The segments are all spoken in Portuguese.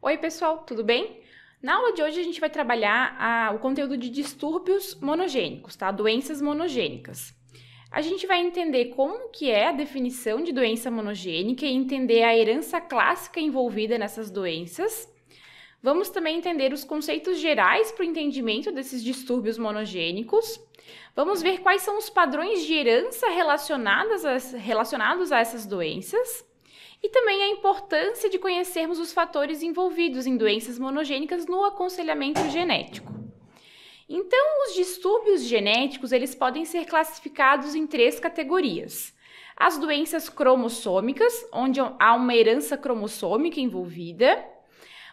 Oi, pessoal, tudo bem? Na aula de hoje a gente vai trabalhar a, o conteúdo de distúrbios monogênicos, tá? Doenças monogênicas. A gente vai entender como que é a definição de doença monogênica e entender a herança clássica envolvida nessas doenças. Vamos também entender os conceitos gerais para o entendimento desses distúrbios monogênicos. Vamos ver quais são os padrões de herança a, relacionados a essas doenças e também a importância de conhecermos os fatores envolvidos em doenças monogênicas no aconselhamento genético. Então, os distúrbios genéticos, eles podem ser classificados em três categorias. As doenças cromossômicas, onde há uma herança cromossômica envolvida,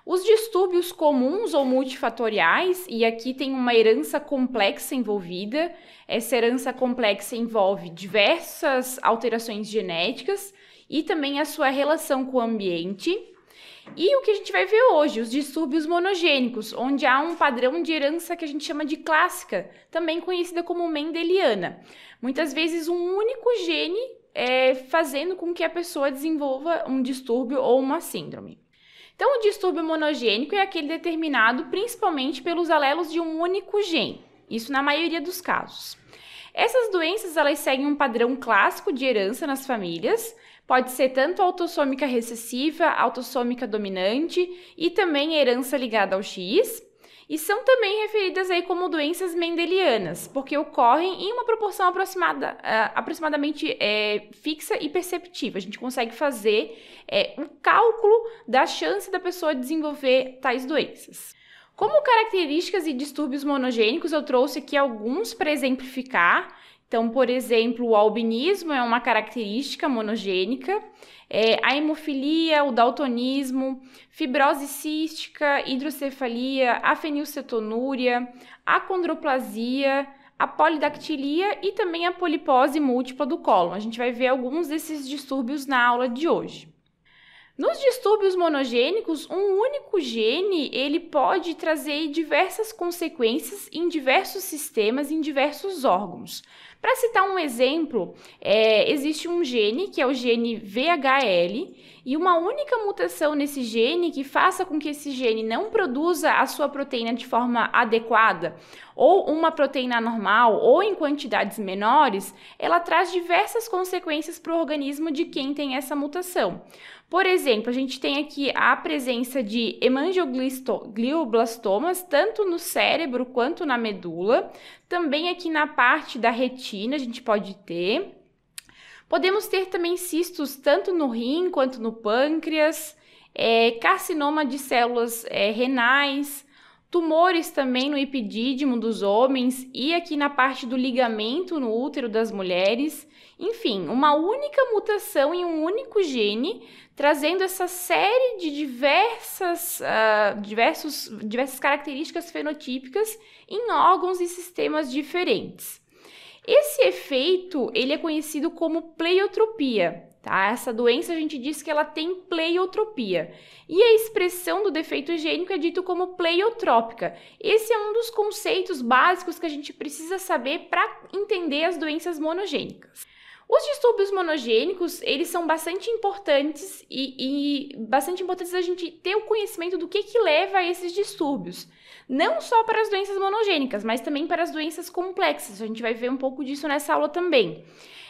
os distúrbios comuns ou multifatoriais, e aqui tem uma herança complexa envolvida. Essa herança complexa envolve diversas alterações genéticas, e também a sua relação com o ambiente. E o que a gente vai ver hoje, os distúrbios monogênicos, onde há um padrão de herança que a gente chama de clássica, também conhecida como mendeliana. Muitas vezes um único gene é, fazendo com que a pessoa desenvolva um distúrbio ou uma síndrome. Então, o distúrbio monogênico é aquele determinado principalmente pelos alelos de um único gene, isso na maioria dos casos. Essas doenças elas seguem um padrão clássico de herança nas famílias, Pode ser tanto autossômica recessiva, autossômica dominante e também herança ligada ao X. E são também referidas aí como doenças mendelianas, porque ocorrem em uma proporção aproximada, eh, aproximadamente é, fixa e perceptiva. A gente consegue fazer é, um cálculo da chance da pessoa desenvolver tais doenças. Como características e distúrbios monogênicos, eu trouxe aqui alguns para exemplificar então, por exemplo, o albinismo é uma característica monogênica, é, a hemofilia, o daltonismo, fibrose cística, hidrocefalia, fenilcetonúria, a condroplasia, a polidactilia e também a polipose múltipla do cólon. A gente vai ver alguns desses distúrbios na aula de hoje. Nos distúrbios monogênicos, um único gene ele pode trazer diversas consequências em diversos sistemas, em diversos órgãos. Para citar um exemplo, é, existe um gene que é o gene VHL e uma única mutação nesse gene que faça com que esse gene não produza a sua proteína de forma adequada ou uma proteína normal ou em quantidades menores, ela traz diversas consequências para o organismo de quem tem essa mutação. Por exemplo, a gente tem aqui a presença de hemangioblastomas, tanto no cérebro quanto na medula. Também aqui na parte da retina a gente pode ter. Podemos ter também cistos tanto no rim quanto no pâncreas, é, carcinoma de células é, renais, tumores também no epidídimo dos homens e aqui na parte do ligamento no útero das mulheres. Enfim, uma única mutação em um único gene, trazendo essa série de diversas, uh, diversos, diversas características fenotípicas em órgãos e sistemas diferentes. Esse efeito ele é conhecido como pleiotropia Tá? Essa doença a gente diz que ela tem pleiotropia. E a expressão do defeito gênico é dito como pleiotrópica. Esse é um dos conceitos básicos que a gente precisa saber para entender as doenças monogênicas. Os distúrbios monogênicos, eles são bastante importantes e, e, bastante importantes a gente ter o conhecimento do que, que leva a esses distúrbios. Não só para as doenças monogênicas, mas também para as doenças complexas. A gente vai ver um pouco disso nessa aula também.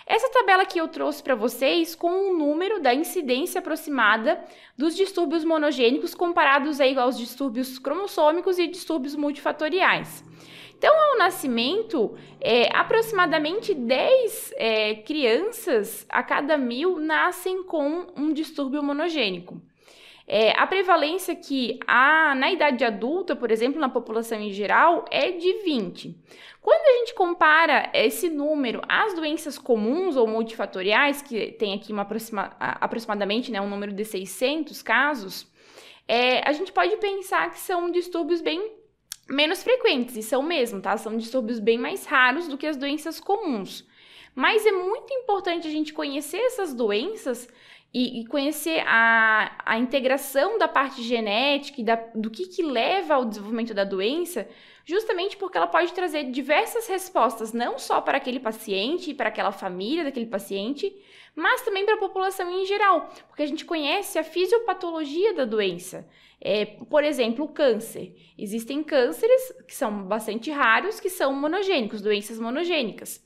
Essa tabela que eu trouxe para vocês com o um número da incidência aproximada dos distúrbios monogênicos comparados aí aos distúrbios cromossômicos e distúrbios multifatoriais. Então, ao nascimento, é, aproximadamente 10 é, crianças a cada mil nascem com um distúrbio monogênico. É, a prevalência que há na idade adulta, por exemplo, na população em geral, é de 20. Quando a gente compara esse número às doenças comuns ou multifatoriais, que tem aqui uma aproxima, aproximadamente né, um número de 600 casos, é, a gente pode pensar que são distúrbios bem menos frequentes, e são mesmo, tá? São distúrbios bem mais raros do que as doenças comuns. Mas é muito importante a gente conhecer essas doenças e, e conhecer a, a integração da parte genética e da, do que, que leva ao desenvolvimento da doença, justamente porque ela pode trazer diversas respostas, não só para aquele paciente e para aquela família daquele paciente, mas também para a população em geral, porque a gente conhece a fisiopatologia da doença. É, por exemplo, o câncer. Existem cânceres que são bastante raros, que são monogênicos, doenças monogênicas.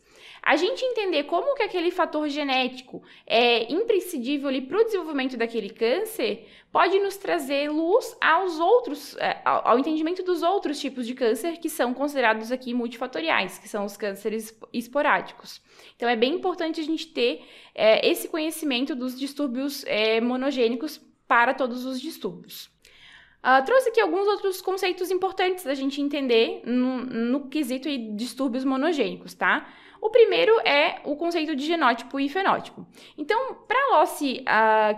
A gente entender como que aquele fator genético é imprescindível para o desenvolvimento daquele câncer pode nos trazer luz aos outros, é, ao entendimento dos outros tipos de câncer que são considerados aqui multifatoriais, que são os cânceres esporádicos. Então é bem importante a gente ter é, esse conhecimento dos distúrbios é, monogênicos para todos os distúrbios. Uh, trouxe aqui alguns outros conceitos importantes da gente entender no, no quesito de distúrbios monogênicos, tá? O primeiro é o conceito de genótipo e fenótipo. Então, para a Lossi,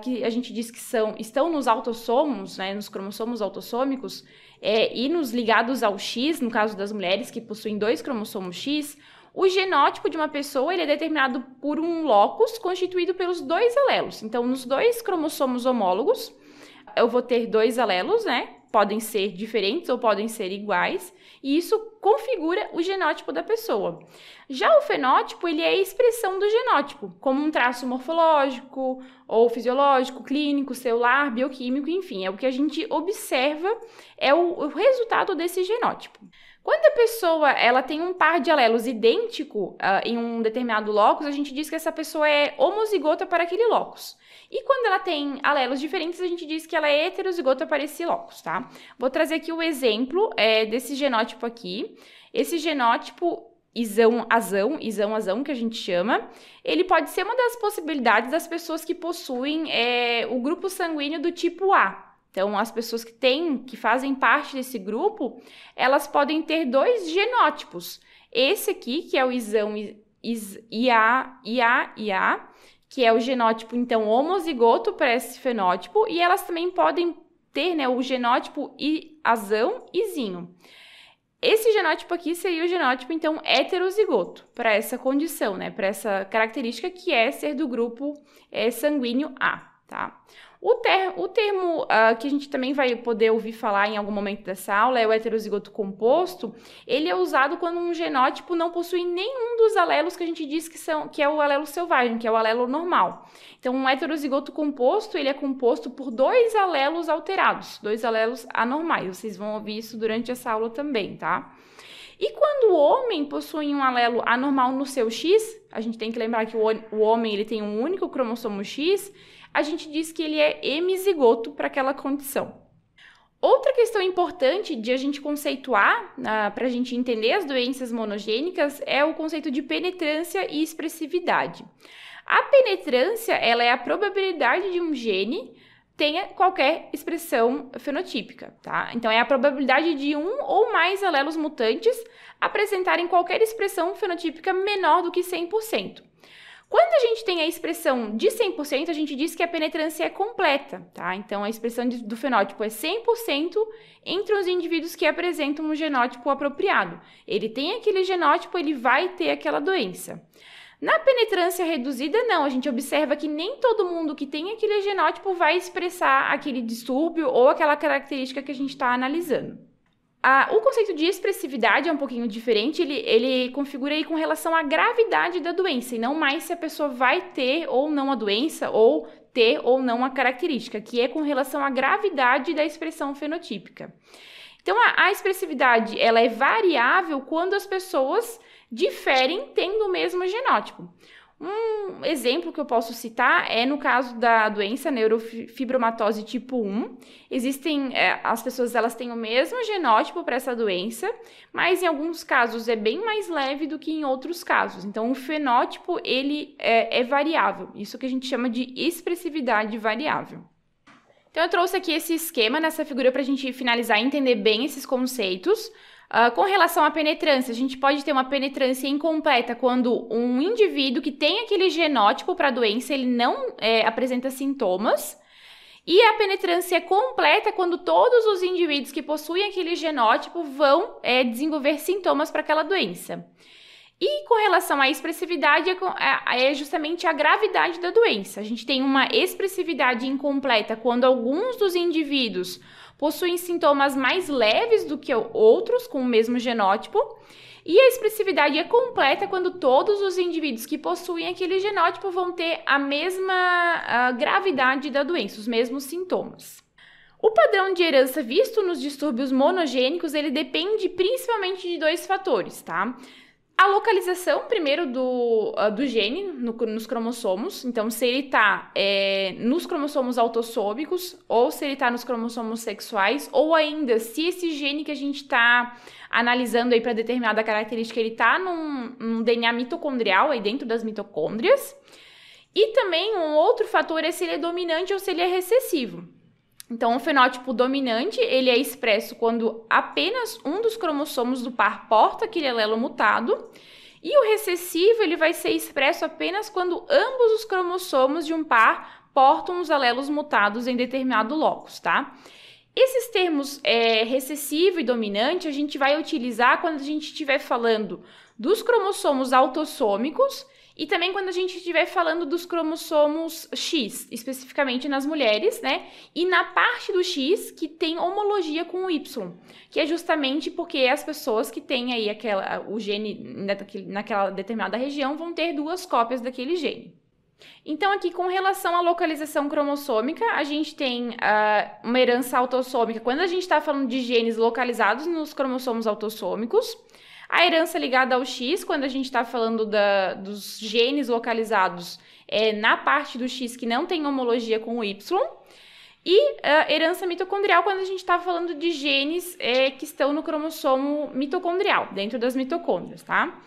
que a gente diz que são, estão nos autossomos, né, nos cromossomos autossômicos, é, e nos ligados ao X, no caso das mulheres que possuem dois cromossomos X, o genótipo de uma pessoa ele é determinado por um locus constituído pelos dois alelos. Então, nos dois cromossomos homólogos, eu vou ter dois alelos, né? podem ser diferentes ou podem ser iguais, e isso configura o genótipo da pessoa. Já o fenótipo, ele é a expressão do genótipo, como um traço morfológico ou fisiológico, clínico, celular, bioquímico, enfim, é o que a gente observa, é o, o resultado desse genótipo. Quando a pessoa ela tem um par de alelos idêntico uh, em um determinado locus, a gente diz que essa pessoa é homozigota para aquele locus. E quando ela tem alelos diferentes, a gente diz que ela é heterozigota parecilocus, tá? Vou trazer aqui o exemplo é, desse genótipo aqui. Esse genótipo isão azão, isão azão que a gente chama, ele pode ser uma das possibilidades das pessoas que possuem é, o grupo sanguíneo do tipo A, então, as pessoas que têm, que fazem parte desse grupo, elas podem ter dois genótipos. Esse aqui, que é o isão IA, IA, IA, que é o genótipo, então, homozigoto para esse fenótipo, e elas também podem ter né, o genótipo I, azão e zinho. Esse genótipo aqui seria o genótipo, então, heterozigoto, para essa condição, né, para essa característica que é ser do grupo é, sanguíneo A. Tá? O, ter, o termo uh, que a gente também vai poder ouvir falar em algum momento dessa aula é o heterozigoto composto. Ele é usado quando um genótipo não possui nenhum dos alelos que a gente diz que, são, que é o alelo selvagem, que é o alelo normal. Então, um heterozigoto composto, ele é composto por dois alelos alterados, dois alelos anormais. Vocês vão ouvir isso durante essa aula também, tá? E quando o homem possui um alelo anormal no seu X, a gente tem que lembrar que o, o homem ele tem um único cromossomo X, a gente diz que ele é hemizigoto para aquela condição. Outra questão importante de a gente conceituar, para a gente entender as doenças monogênicas, é o conceito de penetrância e expressividade. A penetrância ela é a probabilidade de um gene tenha qualquer expressão fenotípica, tá? Então é a probabilidade de um ou mais alelos mutantes apresentarem qualquer expressão fenotípica menor do que 100%. Quando a gente tem a expressão de 100%, a gente diz que a penetrância é completa, tá? Então, a expressão de, do fenótipo é 100% entre os indivíduos que apresentam um genótipo apropriado. Ele tem aquele genótipo, ele vai ter aquela doença. Na penetrância reduzida, não, a gente observa que nem todo mundo que tem aquele genótipo vai expressar aquele distúrbio ou aquela característica que a gente está analisando o conceito de expressividade é um pouquinho diferente, ele, ele configura aí com relação à gravidade da doença, e não mais se a pessoa vai ter ou não a doença, ou ter ou não a característica, que é com relação à gravidade da expressão fenotípica. Então, a, a expressividade ela é variável quando as pessoas diferem tendo o mesmo genótipo. Um exemplo que eu posso citar é no caso da doença neurofibromatose tipo 1. Existem é, as pessoas elas têm o mesmo genótipo para essa doença, mas em alguns casos é bem mais leve do que em outros casos. Então o fenótipo ele é, é variável. Isso que a gente chama de expressividade variável. Então eu trouxe aqui esse esquema nessa figura para a gente finalizar e entender bem esses conceitos. Uh, com relação à penetrância, a gente pode ter uma penetrância incompleta quando um indivíduo que tem aquele genótipo para a doença ele não é, apresenta sintomas. E a penetrância é completa quando todos os indivíduos que possuem aquele genótipo vão é, desenvolver sintomas para aquela doença. E com relação à expressividade, é, é, é justamente a gravidade da doença. A gente tem uma expressividade incompleta quando alguns dos indivíduos possuem sintomas mais leves do que outros com o mesmo genótipo. E a expressividade é completa quando todos os indivíduos que possuem aquele genótipo vão ter a mesma gravidade da doença, os mesmos sintomas. O padrão de herança visto nos distúrbios monogênicos, ele depende principalmente de dois fatores, tá? A localização, primeiro, do, uh, do gene no, nos cromossomos. Então, se ele está é, nos cromossomos autossômicos, ou se ele está nos cromossomos sexuais, ou ainda, se esse gene que a gente está analisando aí para determinada característica, ele está num, num DNA mitocondrial, aí dentro das mitocôndrias. E também um outro fator é se ele é dominante ou se ele é recessivo. Então, o fenótipo dominante, ele é expresso quando apenas um dos cromossomos do par porta aquele alelo mutado, e o recessivo, ele vai ser expresso apenas quando ambos os cromossomos de um par portam os alelos mutados em determinado locus, tá? Esses termos é, recessivo e dominante a gente vai utilizar quando a gente estiver falando dos cromossomos autossômicos e também quando a gente estiver falando dos cromossomos X, especificamente nas mulheres, né? E na parte do X que tem homologia com o Y, que é justamente porque as pessoas que têm aí aquela, o gene né, naquela determinada região vão ter duas cópias daquele gene. Então, aqui com relação à localização cromossômica, a gente tem uh, uma herança autossômica. Quando a gente está falando de genes localizados nos cromossomos autossômicos, a herança ligada ao X, quando a gente está falando da, dos genes localizados é, na parte do X que não tem homologia com o Y. E uh, herança mitocondrial, quando a gente está falando de genes é, que estão no cromossomo mitocondrial, dentro das mitocôndrias, tá?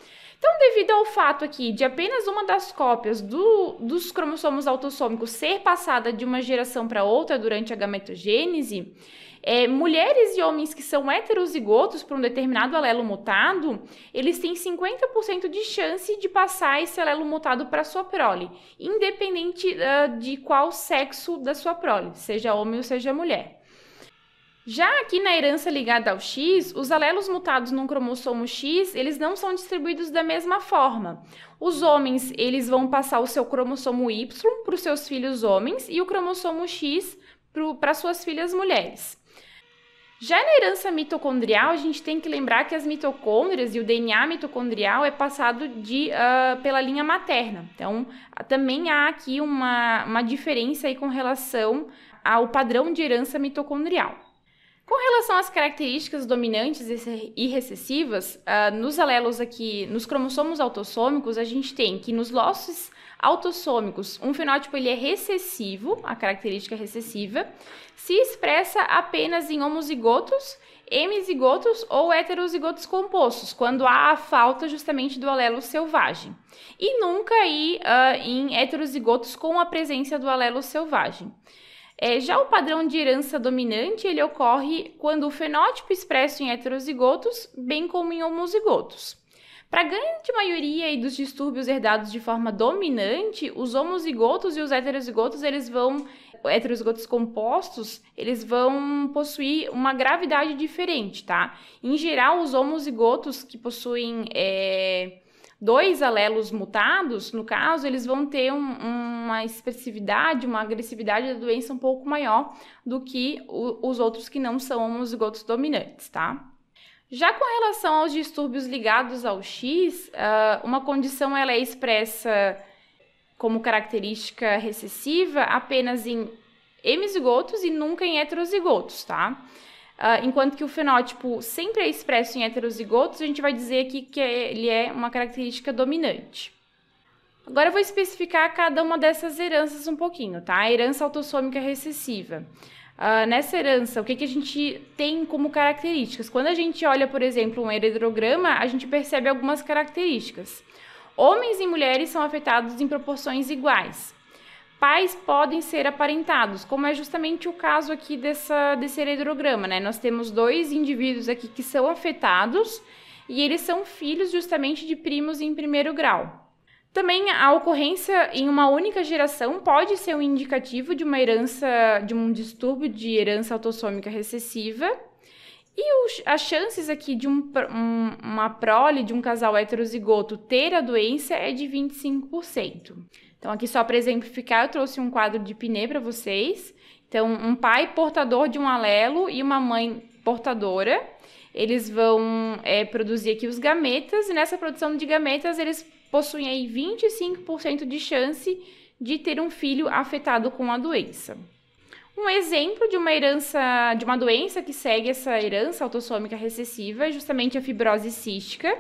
Então, devido ao fato aqui de apenas uma das cópias do, dos cromossomos autossômicos ser passada de uma geração para outra durante a gametogênese, é, mulheres e homens que são heterozigotos por um determinado alelo mutado, eles têm 50% de chance de passar esse alelo mutado para sua prole, independente uh, de qual sexo da sua prole, seja homem ou seja mulher. Já aqui na herança ligada ao X, os alelos mutados num cromossomo X, eles não são distribuídos da mesma forma. Os homens, eles vão passar o seu cromossomo Y para os seus filhos homens e o cromossomo X para suas filhas mulheres. Já na herança mitocondrial, a gente tem que lembrar que as mitocôndrias e o DNA mitocondrial é passado de, uh, pela linha materna. Então, também há aqui uma, uma diferença aí com relação ao padrão de herança mitocondrial. Com relação às características dominantes e recessivas, uh, ah, nos alelos aqui, nos cromossomos autossômicos, a gente tem que nos losses autossômicos, um fenótipo ele é recessivo, a característica é recessiva, se expressa apenas em homozigotos, hemizigotos ou heterozigotos compostos, quando há a falta justamente do alelo selvagem. E nunca aí, uh, em heterozigotos com a presença do alelo selvagem. É, já o padrão de herança dominante ele ocorre quando o fenótipo expresso em heterozigotos, bem como em homozigotos. Para a grande maioria dos distúrbios herdados de forma dominante, os homozigotos e os heterozigotos, eles vão heterozigotos compostos, eles vão possuir uma gravidade diferente, tá? Em geral, os homozigotos que possuem é, dois alelos mutados, no caso, eles vão ter um, uma expressividade, uma agressividade da doença um pouco maior do que o, os outros que não são homozigotos dominantes, tá? Já com relação aos distúrbios ligados ao X, uh, uma condição ela é expressa como característica recessiva apenas em hemizigotos e nunca em heterozigotos, tá? Uh, enquanto que o fenótipo sempre é expresso em heterozigotos, a gente vai dizer aqui que é, ele é uma característica dominante. Agora eu vou especificar cada uma dessas heranças um pouquinho, tá? A herança autossômica recessiva. Uh, nessa herança, o que, que a gente tem como características? Quando a gente olha, por exemplo, um heredograma, a gente percebe algumas características. Homens e mulheres são afetados em proporções iguais pais podem ser aparentados, como é justamente o caso aqui dessa, desse heredrograma, né? Nós temos dois indivíduos aqui que são afetados e eles são filhos justamente de primos em primeiro grau. Também a ocorrência em uma única geração pode ser um indicativo de uma herança, de um distúrbio de herança autossômica recessiva. E os, as chances aqui de um, um, uma prole de um casal heterozigoto ter a doença é de 25%. Então, aqui só para exemplificar, eu trouxe um quadro de Pinet para vocês. Então, um pai portador de um alelo e uma mãe portadora. Eles vão é, produzir aqui os gametas, e nessa produção de gametas, eles possuem aí 25% de chance de ter um filho afetado com a doença. Um exemplo de uma herança, de uma doença que segue essa herança autossômica recessiva é justamente a fibrose cística.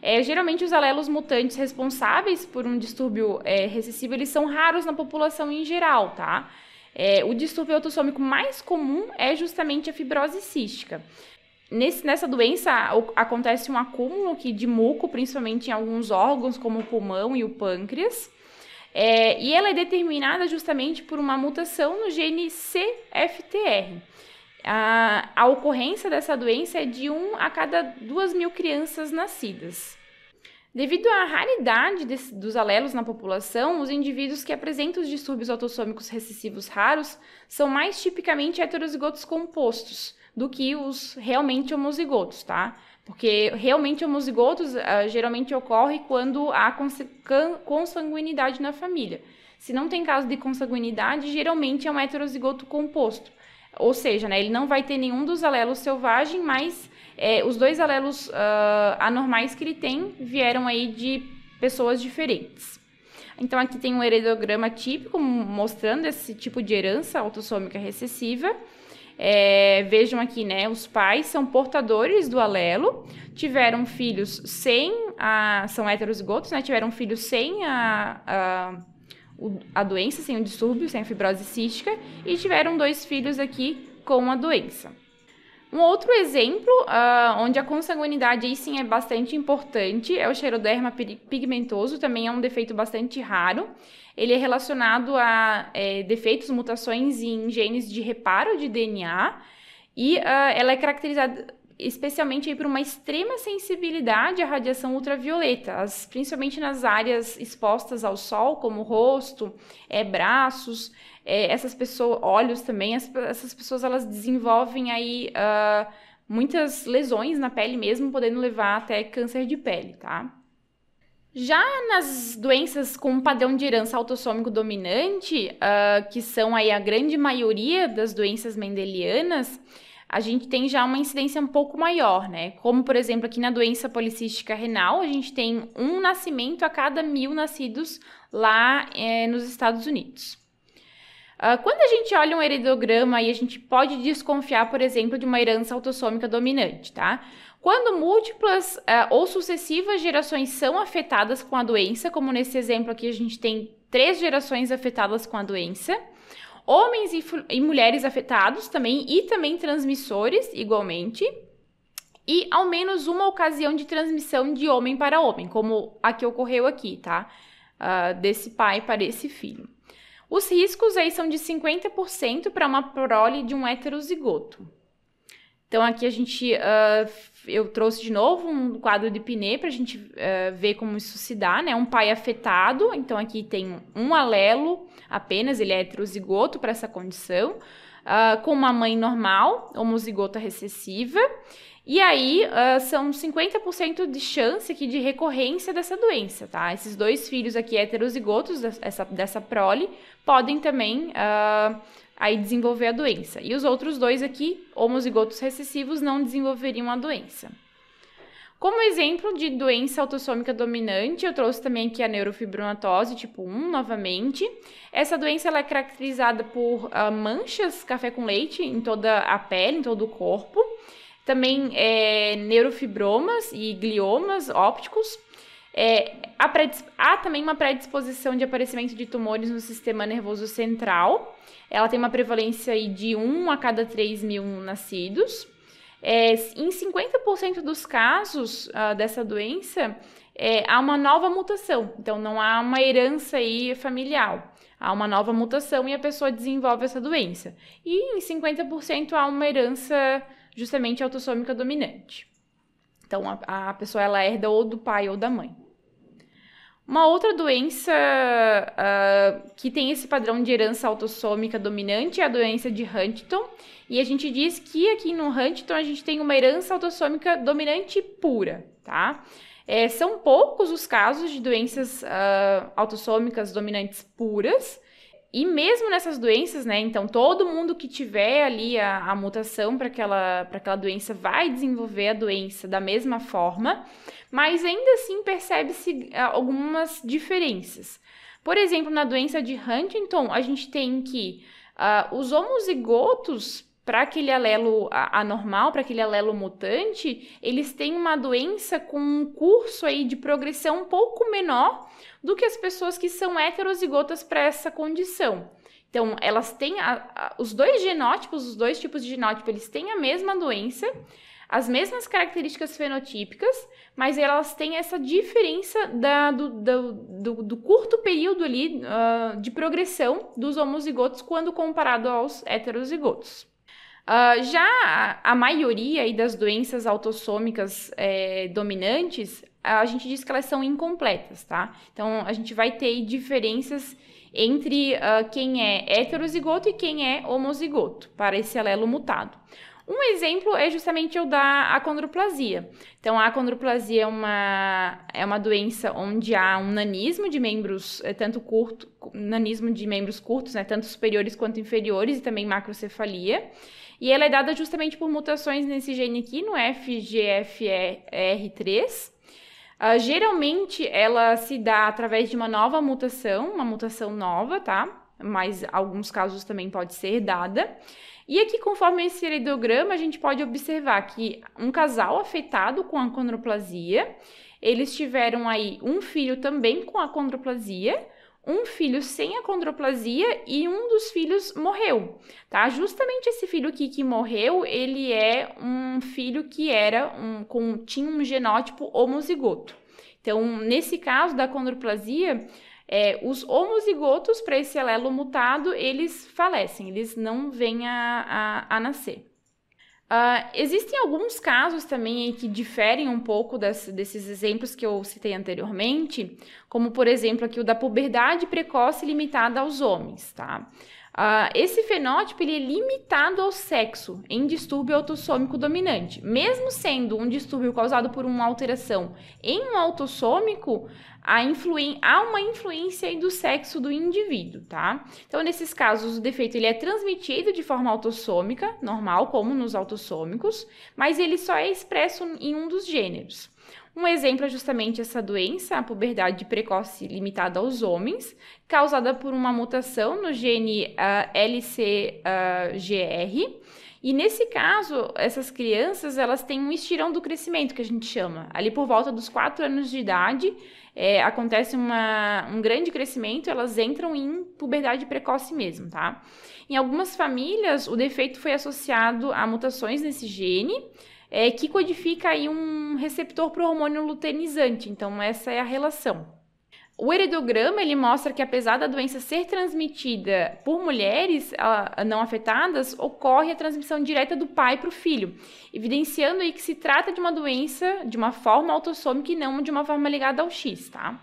É, geralmente, os alelos mutantes responsáveis por um distúrbio é, recessivo, eles são raros na população em geral, tá? É, o distúrbio autossômico mais comum é justamente a fibrose cística. Nesse, nessa doença acontece um acúmulo aqui de muco, principalmente em alguns órgãos, como o pulmão e o pâncreas. É, e ela é determinada justamente por uma mutação no gene CFTR. A, a ocorrência dessa doença é de 1 a cada 2 mil crianças nascidas. Devido à raridade dos alelos na população, os indivíduos que apresentam os distúrbios autossômicos recessivos raros são mais tipicamente heterozigotos compostos do que os realmente homozigotos, tá? Porque realmente homozigotos uh, geralmente ocorre quando há consanguinidade na família. Se não tem caso de consanguinidade, geralmente é um heterozigoto composto. Ou seja, né, ele não vai ter nenhum dos alelos selvagem, mas é, os dois alelos uh, anormais que ele tem vieram aí de pessoas diferentes. Então aqui tem um heredograma típico mostrando esse tipo de herança autossômica recessiva. É, vejam aqui, né? Os pais são portadores do alelo, tiveram filhos sem a. são heterozigotos, né? Tiveram filhos sem a, a a doença, sem o distúrbio, sem a fibrose cística, e tiveram dois filhos aqui com a doença. Um outro exemplo, uh, onde a consanguinidade aí sim é bastante importante, é o xeroderma pigmentoso, também é um defeito bastante raro. Ele é relacionado a é, defeitos, mutações em genes de reparo de DNA, e uh, ela é caracterizada especialmente por uma extrema sensibilidade à radiação ultravioleta, as, principalmente nas áreas expostas ao sol, como rosto, é, braços, é, essas pessoas, olhos também, as, essas pessoas elas desenvolvem aí uh, muitas lesões na pele mesmo, podendo levar até câncer de pele, tá? Já nas doenças com padrão de herança autossômico dominante, uh, que são aí a grande maioria das doenças mendelianas, a gente tem já uma incidência um pouco maior, né? Como, por exemplo, aqui na doença policística renal, a gente tem um nascimento a cada mil nascidos lá é, nos Estados Unidos. Uh, quando a gente olha um heredograma e a gente pode desconfiar, por exemplo, de uma herança autossômica dominante, tá? Quando múltiplas uh, ou sucessivas gerações são afetadas com a doença, como nesse exemplo aqui a gente tem três gerações afetadas com a doença, homens e, e mulheres afetados também e também transmissores, igualmente e ao menos uma ocasião de transmissão de homem para homem, como a que ocorreu aqui, tá? Uh, desse pai para esse filho. Os riscos aí são de 50% para uma prole de um heterozigoto. Então aqui a gente uh, eu trouxe de novo um quadro de Pinet para a gente uh, ver como isso se dá, né? Um pai afetado, então aqui tem um alelo apenas, ele é heterozigoto para essa condição, uh, com uma mãe normal, homozigota recessiva, e aí, uh, são 50% de chance aqui de recorrência dessa doença, tá? Esses dois filhos aqui, heterozigotos dessa, dessa prole, podem também uh, aí desenvolver a doença. E os outros dois aqui, homozigotos recessivos, não desenvolveriam a doença. Como exemplo de doença autossômica dominante, eu trouxe também aqui a neurofibromatose tipo 1 novamente. Essa doença ela é caracterizada por uh, manchas café com leite em toda a pele, em todo o corpo também é, neurofibromas e gliomas ópticos. É, há também uma predisposição de aparecimento de tumores no sistema nervoso central. Ela tem uma prevalência de 1 a cada 3 mil nascidos. É, em 50% dos casos uh, dessa doença, é, há uma nova mutação. Então, não há uma herança aí familiar. Há uma nova mutação e a pessoa desenvolve essa doença. E em 50% há uma herança justamente autossômica dominante. Então, a, a pessoa ela herda ou do pai ou da mãe. Uma outra doença uh, que tem esse padrão de herança autossômica dominante é a doença de Huntington. E a gente diz que aqui no Huntington a gente tem uma herança autossômica dominante pura, tá? É, são poucos os casos de doenças uh, autossômicas dominantes puras. E mesmo nessas doenças, né? Então, todo mundo que tiver ali a, a mutação para aquela, aquela doença vai desenvolver a doença da mesma forma, mas ainda assim percebe-se ah, algumas diferenças. Por exemplo, na doença de Huntington, a gente tem que uh, os homozigotos para aquele alelo anormal, para aquele alelo mutante, eles têm uma doença com um curso aí de progressão um pouco menor do que as pessoas que são heterozigotas para essa condição. Então, elas têm a, a, os dois genótipos, os dois tipos de genótipo, eles têm a mesma doença, as mesmas características fenotípicas, mas elas têm essa diferença da, do, do, do, do, curto período ali uh, de progressão dos homozigotos quando comparado aos heterozigotos. Uh, já a maioria das doenças autossômicas é, dominantes, a gente diz que elas são incompletas, tá? Então, a gente vai ter diferenças entre uh, quem é heterozigoto e quem é homozigoto, para esse alelo mutado. Um exemplo é justamente o da acondroplasia. Então, a acondroplasia é uma, é uma doença onde há um nanismo de membros, eh, tanto curto, nanismo de membros curtos, né, tanto superiores quanto inferiores, e também macrocefalia. E ela é dada justamente por mutações nesse gene aqui, no FGFR3. Uh, ah, geralmente ela se dá através de uma nova mutação, uma mutação nova, tá? Mas alguns casos também pode ser dada. E aqui, conforme esse heredograma, a gente pode observar que um casal afetado com a condroplasia, eles tiveram aí um filho também com a condroplasia, um filho sem a condroplasia e um dos filhos morreu, tá? Justamente esse filho aqui que morreu, ele é um filho que era um com tinha um genótipo homozigoto. Então, nesse caso da condroplasia, é, os homozigotos para esse alelo mutado, eles falecem, eles não vêm a, a, a nascer. Uh, existem alguns casos também que diferem um pouco das, desses exemplos que eu citei anteriormente, como por exemplo aqui o da puberdade precoce limitada aos homens, tá? Uh, esse fenótipo ele é limitado ao sexo em distúrbio autossômico dominante. Mesmo sendo um distúrbio causado por uma alteração em um autossômico, há uma influência do sexo do indivíduo, tá? Então, nesses casos, o defeito ele é transmitido de forma autossômica, normal, como nos autossômicos, mas ele só é expresso em um dos gêneros. Um exemplo é justamente essa doença, a puberdade precoce limitada aos homens, causada por uma mutação no gene uh, ah, LCGR. Ah, uh, e nesse caso, essas crianças elas têm um estirão do crescimento que a gente chama. Ali por volta dos 4 anos de idade, é, acontece uma, um grande crescimento, elas entram em puberdade precoce mesmo, tá? Em algumas famílias, o defeito foi associado a mutações nesse gene é, que codifica aí um receptor para o hormônio luteinizante. Então, essa é a relação. O heredograma ele mostra que apesar da doença ser transmitida por mulheres a, não afetadas, ocorre a transmissão direta do pai para o filho, evidenciando aí que se trata de uma doença de uma forma autossômica e não de uma forma ligada ao X, tá?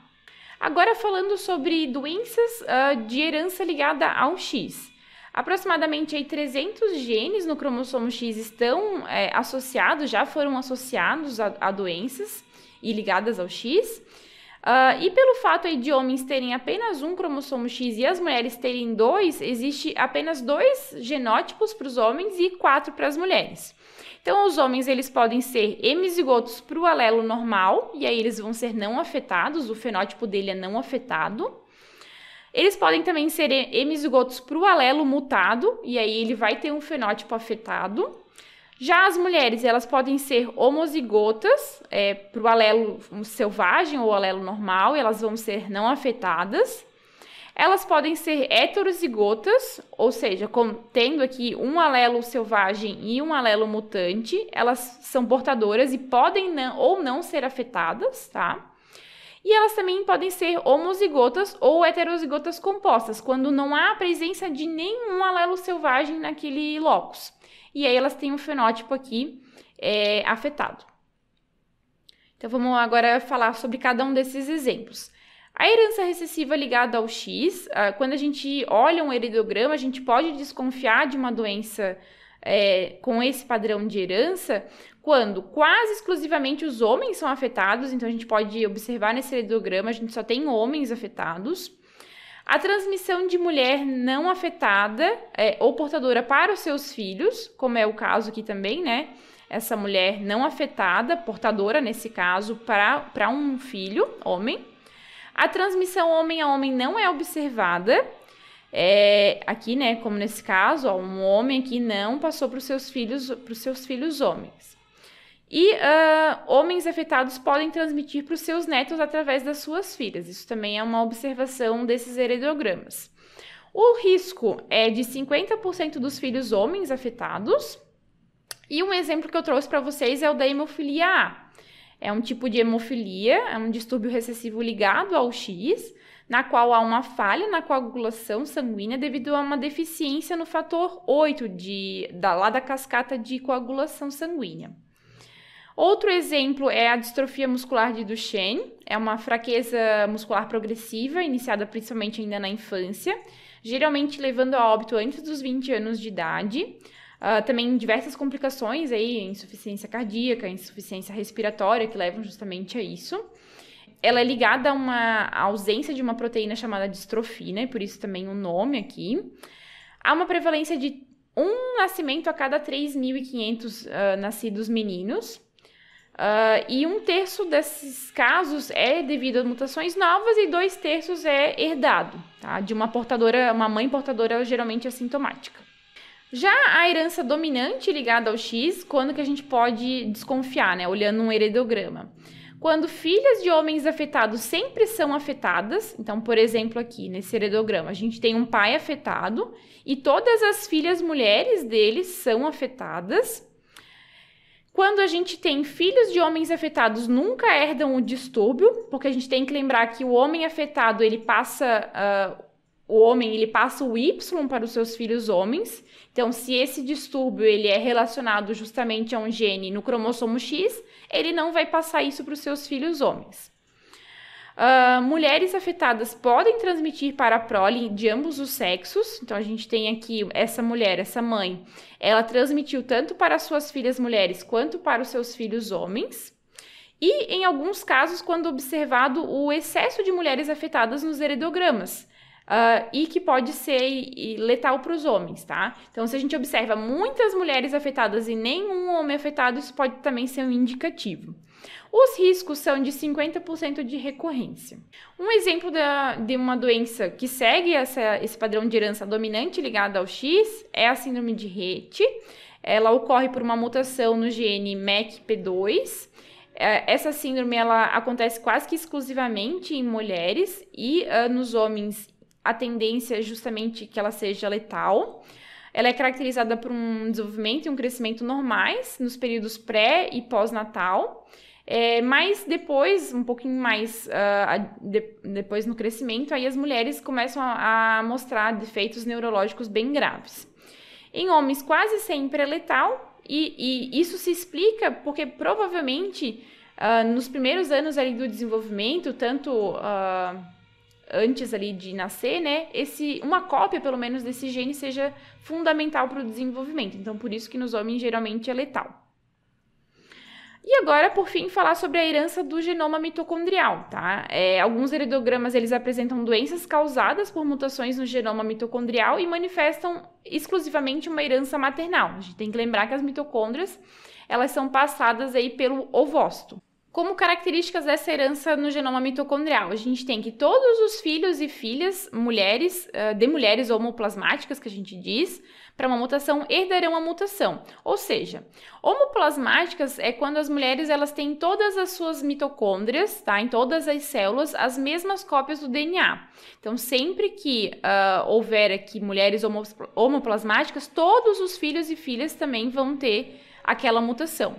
Agora falando sobre doenças uh, de herança ligada ao X. Aproximadamente aí, 300 genes no cromossomo X estão é, associados, já foram associados a, a, doenças e ligadas ao X. Uh, e pelo fato aí, de homens terem apenas um cromossomo X e as mulheres terem dois, existe apenas dois genótipos para os homens e quatro para as mulheres. Então, os homens eles podem ser hemizigotos para o alelo normal, e aí eles vão ser não afetados, o fenótipo dele é não afetado. Eles podem também ser hemizigotos para o alelo mutado, e aí ele vai ter um fenótipo afetado. Já as mulheres, elas podem ser homozigotas é, para o alelo selvagem ou alelo normal, e elas vão ser não afetadas. Elas podem ser heterozigotas, ou seja, tendo aqui um alelo selvagem e um alelo mutante, elas são portadoras e podem não, ou não ser afetadas, tá? E elas também podem ser homozigotas ou heterozigotas compostas, quando não há a presença de nenhum alelo selvagem naquele locus. E aí elas têm um fenótipo aqui é, afetado. Então vamos agora falar sobre cada um desses exemplos. A herança recessiva ligada ao X, ah, quando a gente olha um heredograma, a gente pode desconfiar de uma doença é, com esse padrão de herança quando quase exclusivamente os homens são afetados, então a gente pode observar nesse hidrograma, a gente só tem homens afetados. A transmissão de mulher não afetada é, ou portadora para os seus filhos, como é o caso aqui também, né? Essa mulher não afetada, portadora nesse caso, para um filho, homem. A transmissão homem a homem não é observada. É, aqui, né, como nesse caso, ó, um homem que não passou para os seus filhos, para os seus filhos homens. E uh, homens afetados podem transmitir para os seus netos através das suas filhas. Isso também é uma observação desses heredogramas. O risco é de 50% dos filhos homens afetados. E um exemplo que eu trouxe para vocês é o da hemofilia A. É um tipo de hemofilia, é um distúrbio recessivo ligado ao X, na qual há uma falha na coagulação sanguínea devido a uma deficiência no fator 8 de, da, lá da cascata de coagulação sanguínea. Outro exemplo é a distrofia muscular de Duchenne, é uma fraqueza muscular progressiva, iniciada principalmente ainda na infância, geralmente levando a óbito antes dos 20 anos de idade. Uh, também diversas complicações aí, insuficiência cardíaca, insuficiência respiratória, que levam justamente a isso. Ela é ligada a uma ausência de uma proteína chamada distrofina, e por isso também o um nome aqui. Há uma prevalência de um nascimento a cada 3.500 uh, ah, nascidos meninos. Uh, e um terço desses casos é devido a mutações novas e dois terços é herdado, tá? De uma portadora, uma mãe portadora geralmente assintomática. Já a herança dominante ligada ao X, quando que a gente pode desconfiar, né? Olhando um heredograma. Quando filhas de homens afetados sempre são afetadas, então, por exemplo, aqui nesse heredograma, a gente tem um pai afetado e todas as filhas mulheres dele são afetadas. Quando a gente tem filhos de homens afetados, nunca herdam o distúrbio, porque a gente tem que lembrar que o homem afetado ele passa uh, o homem ele passa o Y para os seus filhos homens. Então, se esse distúrbio ele é relacionado justamente a um gene no cromossomo X, ele não vai passar isso para os seus filhos homens. Uh, mulheres afetadas podem transmitir para a prole de ambos os sexos. Então a gente tem aqui essa mulher, essa mãe. Ela transmitiu tanto para suas filhas mulheres quanto para os seus filhos homens. E em alguns casos, quando observado o excesso de mulheres afetadas nos heredogramas. Uh, ah, e que pode ser letal para os homens, tá? Então, se a gente observa muitas mulheres afetadas e nenhum homem afetado, isso pode também ser um indicativo. Os riscos são de 50% de recorrência. Um exemplo da, de uma doença que segue essa, esse padrão de herança dominante ligado ao X é a síndrome de Rete. Ela ocorre por uma mutação no gene MECP2 é, essa síndrome ela acontece quase que exclusivamente em mulheres e uh, nos homens a tendência é justamente que ela seja letal. Ela é caracterizada por um desenvolvimento e um crescimento normais nos períodos pré e pós-natal. É, mas depois, um pouquinho mais, uh, de, depois no crescimento, aí as mulheres começam a, a mostrar defeitos neurológicos bem graves. Em homens, quase sempre é letal, e, e isso se explica porque provavelmente uh, nos primeiros anos ali do desenvolvimento, tanto uh, antes ali de nascer, né, esse, uma cópia pelo menos desse gene seja fundamental para o desenvolvimento. Então, por isso que nos homens geralmente é letal. E agora, por fim, falar sobre a herança do genoma mitocondrial, tá? É, alguns heredogramas, eles apresentam doenças causadas por mutações no genoma mitocondrial e manifestam exclusivamente uma herança maternal. A gente tem que lembrar que as mitocôndrias, elas são passadas aí pelo ovócito como características dessa herança no genoma mitocondrial. A gente tem que todos os filhos e filhas, mulheres, de mulheres homoplasmáticas, que a gente diz, para uma mutação, herdarão a mutação. Ou seja, homoplasmáticas é quando as mulheres elas têm todas as suas mitocôndrias, tá? Em todas as células, as mesmas cópias do DNA. Então, sempre que uh, houver aqui mulheres homoplasmáticas, todos os filhos e filhas também vão ter aquela mutação.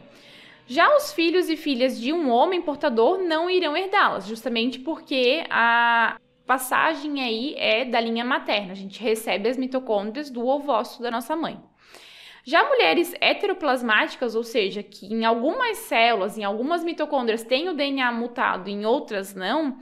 Já os filhos e filhas de um homem portador não irão herdá-las, justamente porque a passagem aí é da linha materna. A gente recebe as mitocôndrias do ovócito da nossa mãe. Já mulheres heteroplasmáticas, ou seja, que em algumas células, em algumas mitocôndrias tem o DNA mutado, em outras não,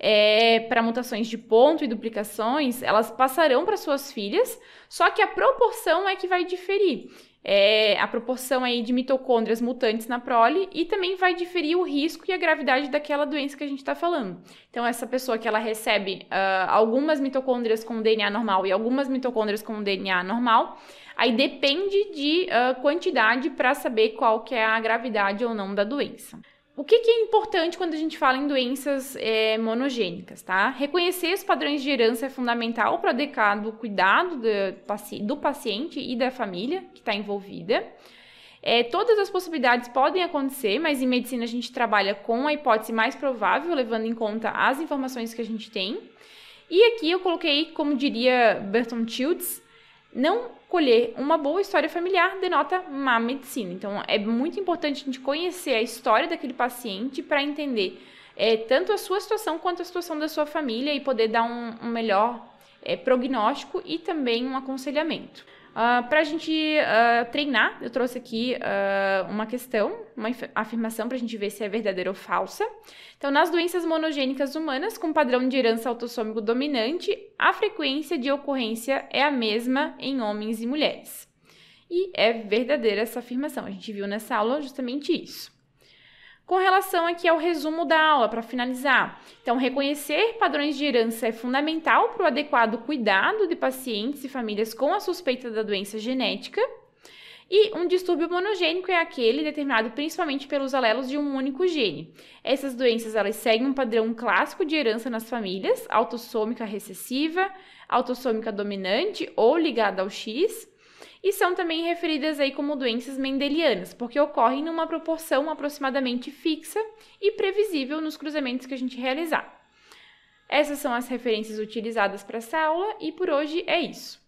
é, para mutações de ponto e duplicações, elas passarão para suas filhas, só que a proporção é que vai diferir é, a proporção aí de mitocôndrias mutantes na prole e também vai diferir o risco e a gravidade daquela doença que a gente está falando. Então, essa pessoa que ela recebe uh, algumas mitocôndrias com DNA normal e algumas mitocôndrias com DNA normal, aí depende de uh, quantidade para saber qual que é a gravidade ou não da doença. O que, que, é importante quando a gente fala em doenças é, monogênicas, tá? Reconhecer os padrões de herança é fundamental para o adequado cuidado do, do paciente e da família que está envolvida. É, todas as possibilidades podem acontecer, mas em medicina a gente trabalha com a hipótese mais provável, levando em conta as informações que a gente tem. E aqui eu coloquei, como diria Burton Shields, não colher uma boa história familiar denota má medicina. Então, é muito importante a gente conhecer a história daquele paciente para entender é, tanto a sua situação quanto a situação da sua família e poder dar um, um melhor é, prognóstico e também um aconselhamento. Uh, ah, para a gente uh, treinar, eu trouxe aqui uh, uma questão, uma afirmação para a gente ver se é verdadeira ou falsa. Então, nas doenças monogênicas humanas com padrão de herança autossômico dominante, a frequência de ocorrência é a mesma em homens e mulheres. E é verdadeira essa afirmação. A gente viu nessa aula justamente isso. Com relação aqui ao resumo da aula, para finalizar. Então, reconhecer padrões de herança é fundamental para o adequado cuidado de pacientes e famílias com a suspeita da doença genética. E um distúrbio monogênico é aquele determinado principalmente pelos alelos de um único gene. Essas doenças elas seguem um padrão clássico de herança nas famílias, autossômica recessiva, autossômica dominante ou ligada ao X, e são também referidas aí como doenças mendelianas, porque ocorrem numa proporção aproximadamente fixa e previsível nos cruzamentos que a gente realizar. Essas são as referências utilizadas para essa aula e por hoje é isso.